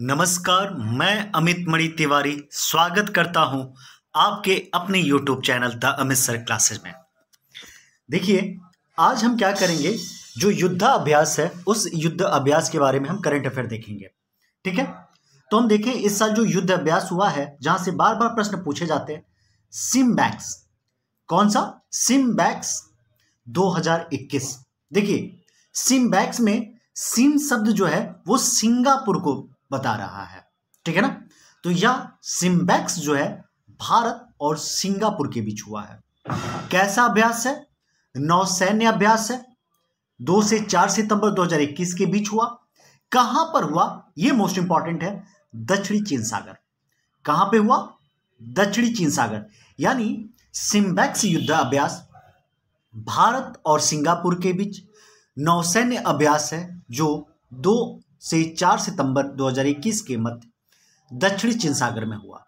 नमस्कार मैं अमित मणि तिवारी स्वागत करता हूं आपके अपने YouTube channel the Amit sir classes में देखिए आज हम क्या करेंगे जो युद्ध अभ्यास है उस युद्ध अभ्यास के बारे में हम करंट अफेयर देखेंगे ठीक है तो हम देखें इस साल जो युद्ध अभ्यास हुआ है जहां से बार बार प्रश्न पूछे जाते हैं सिम बैक्स कौन सा सिम बैक्स दो देखिए सिम बैक्स में सिम शब्द जो है वो सिंगापुर को बता रहा है ठीक है ना तो यह सिम्बैक्स जो है भारत और सिंगापुर के बीच हुआ है कैसा अभ्यास है नौसैन्य अभ्यास है दो से चार सितंबर 2021 के बीच हुआ कहां पर हुआ यह मोस्ट इंपॉर्टेंट है दक्षिणी चीन सागर कहां पे हुआ दक्षिणी चीन सागर यानी सिम्बैक्स युद्ध अभ्यास भारत और सिंगापुर के बीच नौसैन्य अभ्यास है जो दो से 4 सितंबर 2021 के मध्य दक्षिणी चीन सागर में हुआ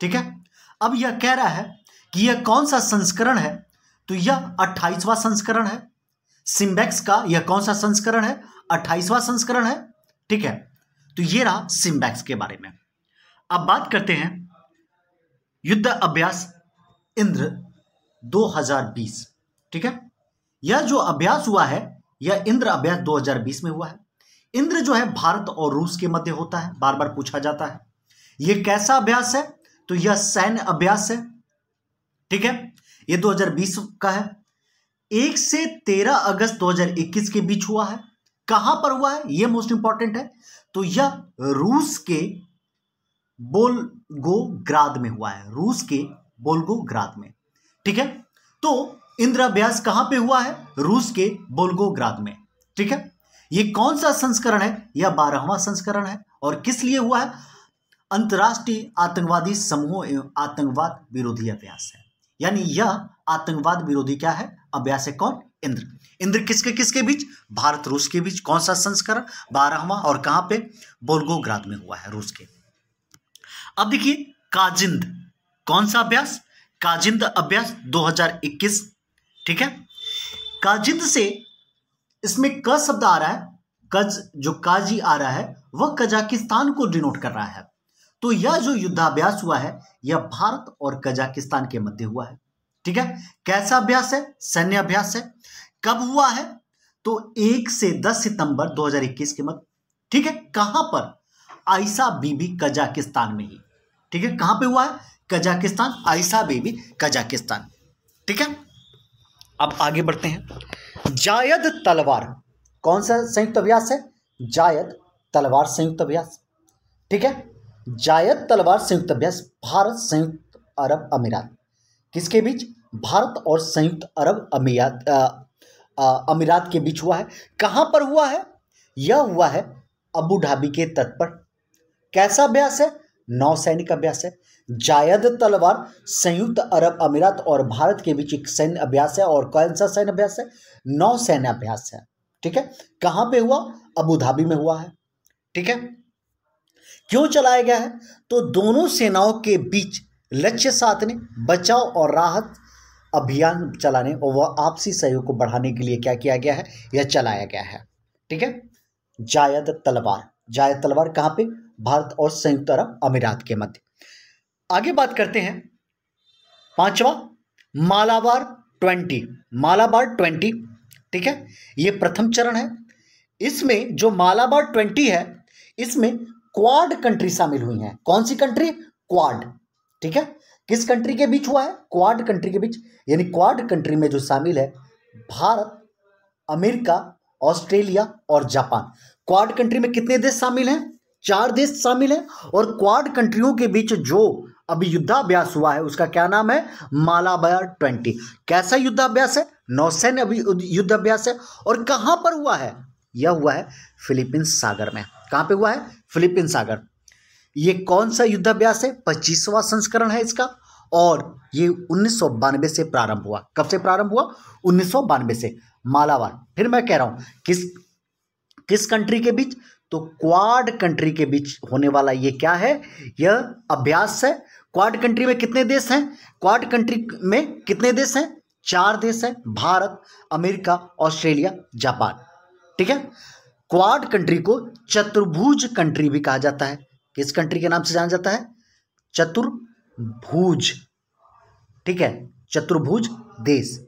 ठीक है अब यह कह रहा है कि यह कौन सा संस्करण है तो यह 28वां संस्करण है सिम्बैक्स का यह कौन सा संस्करण है 28वां संस्करण है ठीक है तो यह रहा सिम्बैक्स के बारे में अब बात करते हैं युद्ध अभ्यास इंद्र 2020 ठीक है यह जो अभ्यास हुआ है यह इंद्र अभ्यास 2020 में हुआ है इंद्र जो है भारत और रूस के मध्य होता है बार बार पूछा जाता है यह कैसा अभ्यास है तो यह सैन्य अभ्यास है ठीक है यह 2020 का है एक से तेरह अगस्त 2021 के बीच हुआ है कहां पर हुआ है यह मोस्ट इंपॉर्टेंट है तो यह रूस के बोलगोग्राद में हुआ है रूस के बोलगोग्राद में ठीक है तो इंद्र अभ्यास कहां पे हुआ है रूस के बोलगोग्राद में ठीक है ये कौन सा संस्करण है यह बारहवा संस्करण है और किस लिए हुआ है अंतर्राष्ट्रीय आतंकवादी समूहों एवं आतंकवाद विरोधी अभ्यास है यानी यह आतंकवाद विरोधी क्या है अभ्यास है कौन इंद्र इंद्र किसके किसके बीच भारत रूस के बीच कौन सा संस्करण बारहवा और कहां पे बोलगोग्राद में हुआ है रूस के अब देखिए काजिंद कौन सा अभ्यास काजिंद अभ्यास 2021 ठीक है काजिंद से इसमें क शब्द आ रहा है कज जो काजी आ रहा है वह कजाकिस्तान को डिनोट कर रहा है तो यह जो युद्धाभ्यास हुआ है यह भारत और कजाकिस्तान के मध्य हुआ है ठीक है कैसा अभ्यास है सैन्य अभ्यास है कब हुआ है तो एक से दस सितंबर 2021 के मध्य ठीक है कहां पर आयसा बीबी कजाकिस्तान में ही ठीक है कहां पे हुआ है कजाकिस्तान आयसा बीबी कजाकिस्तान ठीक है अब आगे बढ़ते हैं जायद तलवार कौन सा संयुक्त अभ्यास है जायद तलवार संयुक्त अभ्यास ठीक है जायद तलवार संयुक्त अभ्यास भारत संयुक्त अरब अमीरात किसके बीच भारत और संयुक्त अरब अमीरात अमीरात के बीच हुआ है कहां पर हुआ है यह हुआ है अबू धाबी के तट पर कैसा अभ्यास है नौसैनिक अभ्यास है जायद तलवार संयुक्त अरब अमीरात और भारत के बीच एक सैन्य अभ्यास है और कौन सा सैन्य अभ्यास है नौसैन्य अभ्यास है ठीक है कहां पे हुआ अबू धाबी में हुआ है ठीक है क्यों चलाया गया है तो दोनों सेनाओं के बीच लक्ष्य साधने बचाव और राहत अभियान चलाने और वह आपसी सहयोग को बढ़ाने के लिए क्या किया गया है यह चलाया गया है ठीक है जायद तलवार जायद तलवार कहां पे भारत और संयुक्त अरब अमीरात के मध्य आगे बात करते हैं पांचवा मालाबार ट्वेंटी मालाबार ट्वेंटी ठीक है यह प्रथम चरण है इसमें जो मालाबार ट्वेंटी है इसमें क्वाड कंट्री शामिल हुई हैं कौन सी कंट्री क्वाड ठीक है किस कंट्री के बीच हुआ है क्वाड कंट्री के बीच यानी क्वाड कंट्री में जो शामिल है भारत अमेरिका ऑस्ट्रेलिया और जापान क्वाड कंट्री में कितने देश शामिल हैं चार देश शामिल हैं और क्वाड कंट्रियों के बीच जो अभी युद्धाभ्यास हुआ है उसका क्या नाम है मालाबार ट्वेंटी कैसा युद्धाभ्यास है नौसैन्य अभी युद्धाभ्यास है और कहाँ पर हुआ है यह हुआ है फिलीपींस सागर में कहाँ पे हुआ है फिलीपींस सागर ये कौन सा युद्धाभ्यास है पच्चीसवां संस्करण है इसका और ये उन्नीस से प्रारंभ हुआ कब से प्रारंभ हुआ उन्नीस से मालावार फिर मैं कह रहा हूं किस किस कंट्री के बीच तो क्वाड कंट्री के बीच होने वाला ये क्या है यह अभ्यास है क्वाड कंट्री में कितने देश हैं क्वाड कंट्री में कितने देश हैं चार देश हैं भारत अमेरिका ऑस्ट्रेलिया जापान ठीक है क्वाड कंट्री को चतुर्भुज कंट्री भी कहा जाता है किस कंट्री के नाम से जाना जाता है चतुर्भुज ठीक है चतुर्भुज देश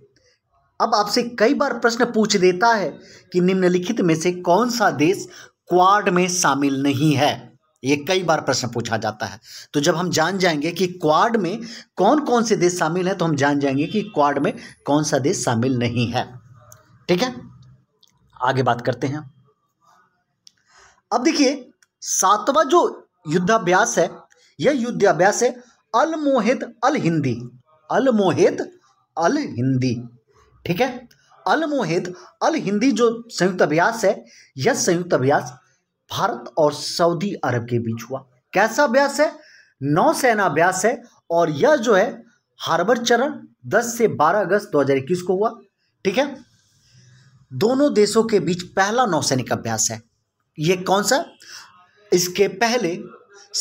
अब आपसे कई बार प्रश्न पूछ देता है कि निम्नलिखित में से कौन सा देश क्वाड में शामिल नहीं है ये कई बार प्रश्न पूछा जाता है तो जब हम जान जाएंगे कि क्वाड में कौन कौन से देश शामिल हैं तो हम जान जाएंगे कि क्वाड में कौन सा देश शामिल नहीं है ठीक है आगे बात करते हैं अब देखिए सातवां जो युद्धाभ्यास है यह युद्धाभ्यास है अलमोहित अल हिंदी अलमोहित अल हिंदी ठीक है अल मोहित अल हिंदी जो संयुक्त अभ्यास है यह संयुक्त अभ्यास भारत और सऊदी अरब के बीच हुआ कैसा अभ्यास है नौसेना अभ्यास है और यह जो है हार्बर चरण 10 से 12 अगस्त 2021 को हुआ ठीक है दोनों देशों के बीच पहला नौसैनिक अभ्यास है यह कौन सा इसके पहले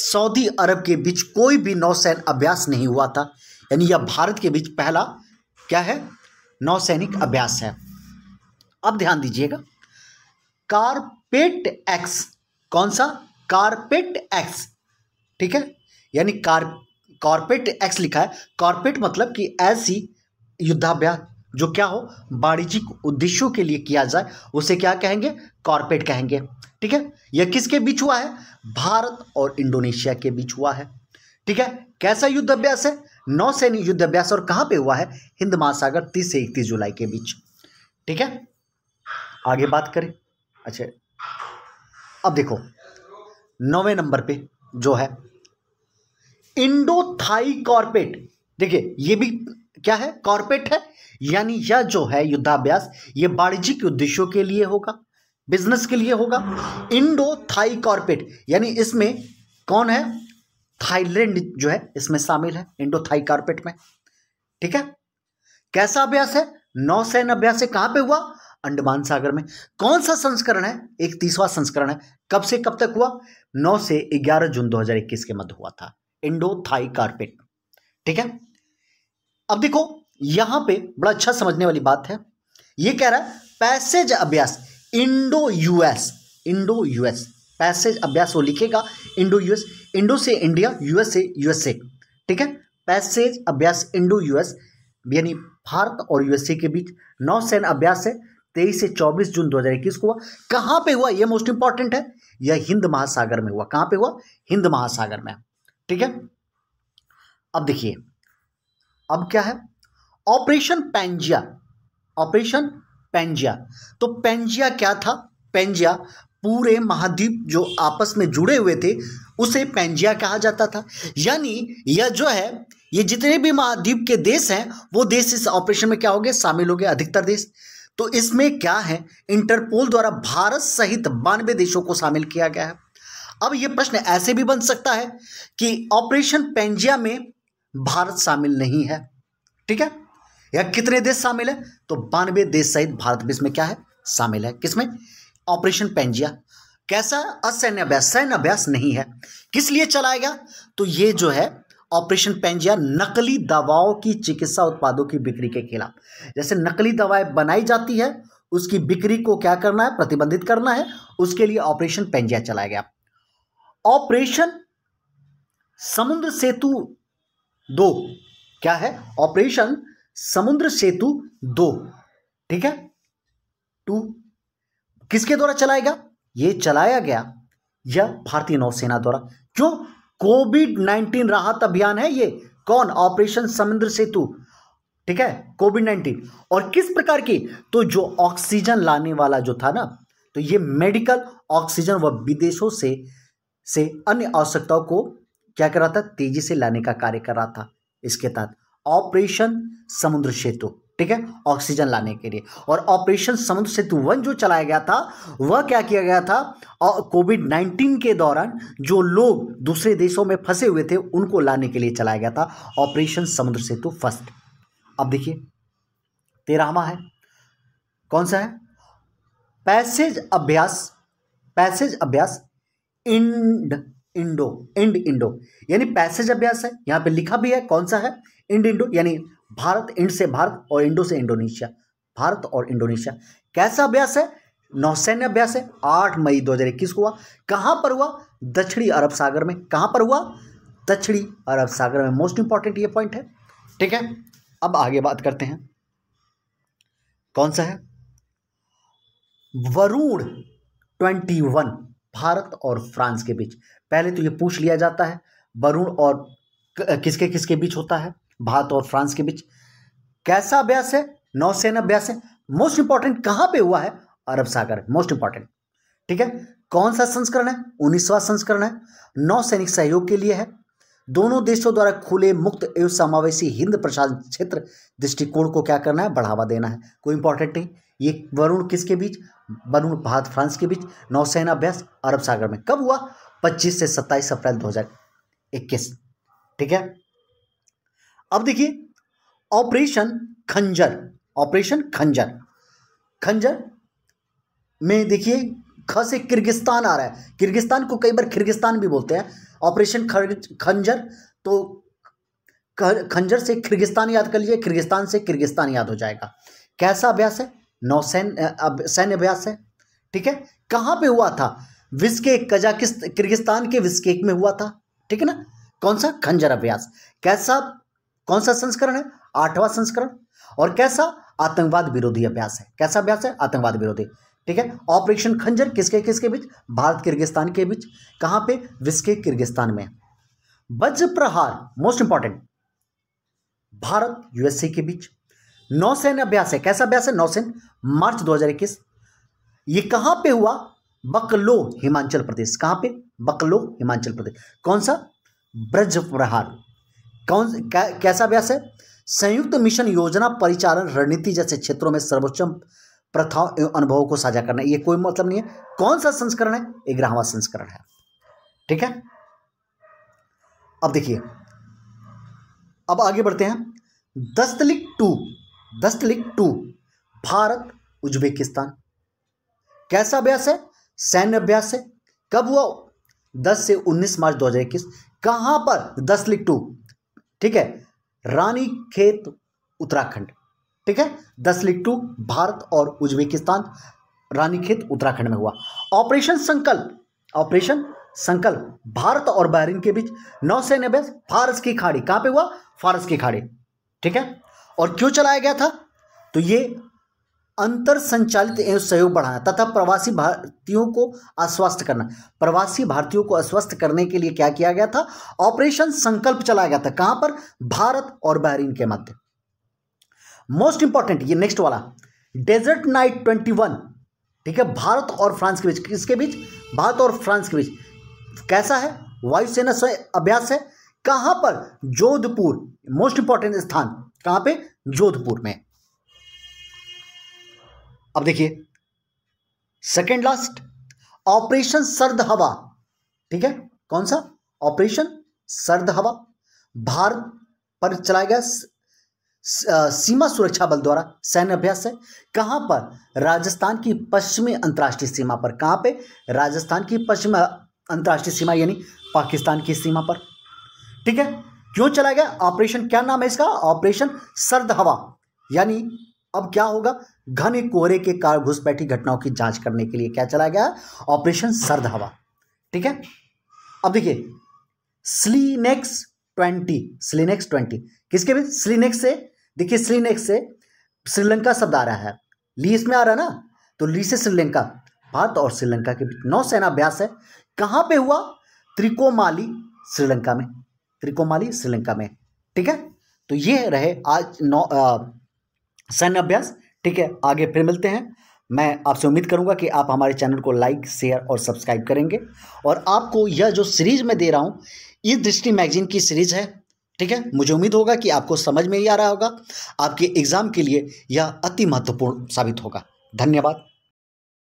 सऊदी अरब के बीच कोई भी नौसैन अभ्यास नहीं हुआ था यानी यह भारत के बीच पहला क्या है नौसैनिक अभ्यास है अब ध्यान दीजिएगा कारपेट एक्स कौन सा कारपेट एक्स ठीक है यानी कार कॉर्पेट एक्स लिखा है कॉर्पेट मतलब कि ऐसी युद्धाभ्यास जो क्या हो वाणिज्यिक उद्देश्यों के लिए किया जाए उसे क्या कहेंगे कॉर्पेट कहेंगे ठीक है यह किसके बीच हुआ है भारत और इंडोनेशिया के बीच हुआ है ठीक है कैसा युद्धाभ्यास है नौसैनी युद्ध अभ्यास और कहां पे हुआ है हिंद महासागर तीस से इकतीस जुलाई के बीच ठीक है आगे बात करें अच्छा अब देखो नौवे नंबर पे जो है इंडो थाई कॉर्पेट देखिए ये भी क्या है कॉर्पेट है यानी यह जो है युद्धाभ्यास ये वाणिज्यिक उद्देश्यों के लिए होगा बिजनेस के लिए होगा इंडो थाई कॉर्पेट यानी इसमें कौन है थाईलैंड जो है इसमें शामिल है इंडो थाई कार्पेट में ठीक है कैसा अभ्यास है सैन अभ्यास कहां पे हुआ अंडमान सागर में कौन सा संस्करण है एक तीसवा संस्करण है कब से कब तक हुआ नौ से ग्यारह जून दो के मध्य हुआ था इंडो थाई कार्पेट ठीक है अब देखो यहां पे बड़ा अच्छा समझने वाली बात है ये कह रहा है पैसेज अभ्यास Indo US Indo US passage अभ्यास वो लिखेगा इंडो यूएस इंडो से इंडिया यूएस से यूएसए ठीक है पैसेज अभ्यास इंडो यूएस यानी भारत और यूएसए के बीच नौसेना अभ्यास है तेईस से चौबीस जून 2021 को हुआ कहां पे हुआ ये मोस्ट इंपॉर्टेंट है यह हिंद महासागर में हुआ कहां पे हुआ हिंद महासागर में ठीक है अब देखिए अब क्या है ऑपरेशन पेंजिया ऑपरेशन पेंजिया तो पेंजिया क्या था पेंजिया पूरे महाद्वीप जो आपस में जुड़े हुए थे उसे पेंजिया कहा जाता था यानी यह जो है ये जितने भी महाद्वीप के देश हैं वो देश इस ऑपरेशन में क्या हो गए शामिल हो गए अधिकतर देश तो इसमें क्या है इंटरपोल द्वारा भारत सहित बानवे देशों को शामिल किया गया है अब ये प्रश्न ऐसे भी बन सकता है कि ऑपरेशन पेंजिया में भारत शामिल नहीं है ठीक है या कितने देश शामिल है तो बानवे देश सहित भारत भी इसमें क्या है शामिल है किसमें ऑपरेशन पेंजिया कैसा असैन्य अभ्यास सैन्य अभ्यास नहीं है किस लिए चलाया गया तो ये जो है ऑपरेशन पेंजिया नकली दवाओं की चिकित्सा उत्पादों की बिक्री के खिलाफ जैसे नकली दवाएं बनाई जाती है उसकी बिक्री को क्या करना है प्रतिबंधित करना है उसके लिए ऑपरेशन पेंजिया चलाया गया ऑपरेशन समुद्र सेतु दो क्या है ऑपरेशन समुद्र सेतु दो ठीक है टू किसके द्वारा चलाएगा ये चलाया गया यह भारतीय नौसेना द्वारा जो कोविड नाइन्टीन राहत अभियान है ये कौन ऑपरेशन समुद्र सेतु ठीक है कोविड नाइनटीन और किस प्रकार की तो जो ऑक्सीजन लाने वाला जो था ना तो ये मेडिकल ऑक्सीजन व विदेशों से से अन्य आवश्यकताओं को क्या कर रहा था तेजी से लाने का कार्य कर रहा था इसके तहत ऑपरेशन समुद्र सेतु ठीक है ऑक्सीजन लाने के लिए और ऑपरेशन समुद्र सेतु वन जो चलाया गया था वह क्या किया गया था कोविड नाइन्टीन के दौरान जो लोग दूसरे देशों में फंसे हुए थे उनको लाने के लिए चलाया गया था ऑपरेशन समुद्र सेतु फर्स्ट अब देखिए तेरहवा है कौन सा है पैसेज अभ्यास पैसेज अभ्यास इंड इंडो इंड इंडो यानी पैसेज अभ्यास है यहां पे लिखा भी है कौन सा है इंड इंडो यानी भारत इंड से भारत और इंडो से इंडोनेशिया भारत और इंडोनेशिया कैसा अभ्यास है नौसैन्य अभ्यास है आठ मई इक्कीस को हुआ कहाँ पर हुआ दक्षिणी अरब सागर में कहाँ पर हुआ दक्षिणी अरब सागर में मोस्ट इंपॉर्टेंट ये पॉइंट है ठीक है अब आगे बात करते हैं कौन सा है वरुण ट्वेंटी वन भारत और फ्रांस के बीच पहले तो ये पूछ लिया जाता है वरुण और किसके किसके बीच होता है भारत और फ्रांस के बीच कैसा अभ्यास है नौसेना अभ्यास है मोस्ट इंपॉर्टेंट कहां पे हुआ है अरब सागर मोस्ट इंपॉर्टेंट ठीक है कौन सा संस्करण है उन्नीसवा संस्करण है नौसैनिक सहयोग के लिए है दोनों देशों द्वारा खुले मुक्त एवं समावेशी हिंद प्रशांत क्षेत्र दृष्टिकोण को क्या करना है बढ़ावा देना है कोई इंपॉर्टेंट नहीं ये वरुण किसके बीच वरुण भारत फ्रांस के बीच नौसेना अभ्यास अरब सागर में कब हुआ 25 से 27 अप्रैल 2021 ठीक है अब देखिए ऑपरेशन खंजर ऑपरेशन खंजर खंजर में देखिए ख से किर्गिस्तान आ रहा है किर्गिस्तान को कई बार किर्गिस्तान भी बोलते हैं ऑपरेशन खंजर तो खंजर से किर्गिस्तान याद कर लीजिए किर्गिस्तान से किर्गिस्तान याद हो जाएगा कैसा अभ्यास है नौसैन्य सैन्य अभ्यास है ठीक है कहां पे हुआ था विस्केक कजाकिस्त किर्गिस्तान के विस्केक में हुआ था ठीक है ना कौन सा खंजर अभ्यास कैसा कौन सा संस्करण है आठवां संस्करण और कैसा आतंकवाद विरोधी अभ्यास है कैसा अभ्यास है आतंकवाद विरोधी ठीक है ऑपरेशन खंजर किसके किसके बीच भारत किर्गिस्तान के बीच कहां पे विस्के किर्गिस्तान में वज्र प्रहार मोस्ट इंपॉर्टेंट भारत यूएसए के बीच नौसेना अभ्यास है कैसा अभ्यास है नौसेन मार्च 2021 ये कहां पे हुआ बकलो हिमाचल प्रदेश कहां पे बकलो हिमाचल प्रदेश कौन सा ब्रज प्रहार कौन कै, कैसा अभ्यास है संयुक्त मिशन योजना परिचालन रणनीति जैसे क्षेत्रों में सर्वोच्चम प्रथाओं एवं अनुभवों को साझा करना ये कोई मतलब नहीं है कौन सा संस्करण है ये संस्करण है ठीक है अब देखिए अब आगे बढ़ते हैं Dustlik two Dustlik two Bharat Uzbekistan कैसा अभ्यास है सैन्य अभ्यास है कब हुआ 10 से 19 मार्च 2021 कहां पर दस्तलिक टू ठीक है रानी खेत उत्तराखंड ठीक है दस लिट्टू भारत और उज्बेकिस्तान रानीखेत उत्तराखंड में हुआ ऑपरेशन संकल्प ऑपरेशन संकल्प भारत और बहरीन के बीच नौसेना बेस फारस की खाड़ी कहां पे हुआ फारस की खाड़ी ठीक है और क्यों चलाया गया था तो ये अंतर संचालित एवं सहयोग बढ़ाना तथा प्रवासी भारतीयों को अस्वस्थ करना प्रवासी भारतीयों को अस्वस्थ करने के लिए क्या किया गया था ऑपरेशन संकल्प चलाया गया था कहां पर भारत और बहरीन के मध्य मोस्ट इंपॉर्टेंट ये नेक्स्ट वाला डेजर्ट नाइट ट्वेंटी वन ठीक है भारत और फ्रांस के बीच किसके बीच भारत और फ्रांस के बीच कैसा है वायुसेना से अभ्यास है कहां पर जोधपुर मोस्ट इंपॉर्टेंट स्थान कहां पे जोधपुर में अब देखिए सेकेंड लास्ट ऑपरेशन सर्द हवा ठीक है कौन सा ऑपरेशन सर्द हवा भारत पर चलाया गया सीमा सुरक्षा बल द्वारा सैन्य अभ्यास है कहां पर राजस्थान की पश्चिमी अंतर्राष्ट्रीय सीमा पर कहां पे राजस्थान की पश्चिम अंतर्राष्ट्रीय सीमा यानी पाकिस्तान की सीमा पर ठीक है क्यों चलाया गया ऑपरेशन क्या नाम है इसका ऑपरेशन सर्द हवा यानी अब क्या होगा घने कोहरे के कारण घुसपैठी घटनाओं की जांच करने के लिए क्या चला गया ऑपरेशन सर्द हवा ठीक है अब देखिए स्लीनेक्स ट्वेंटी स्लीनेक्स ट्वेंटी किसके भी स्लीनेक्स से देखिए स्लीनेक्स से श्रीलंका शब्द आ रहा है ली इसमें आ रहा है ना तो ली से श्रीलंका भारत और श्रीलंका के बीच नौसेना अभ्यास है कहां पे हुआ त्रिकोमाली श्रीलंका में त्रिकोमाली श्रीलंका में ठीक है तो ये रहे आज नौ आ, सैन्य अभ्यास ठीक है आगे फिर मिलते हैं मैं आपसे उम्मीद करूंगा कि आप हमारे चैनल को लाइक शेयर और सब्सक्राइब करेंगे और आपको यह जो सीरीज मैं दे रहा हूँ ये दृष्टि मैगजीन की सीरीज है ठीक है मुझे उम्मीद होगा कि आपको समझ में ही आ रहा होगा आपके एग्ज़ाम के लिए यह अति महत्वपूर्ण साबित होगा धन्यवाद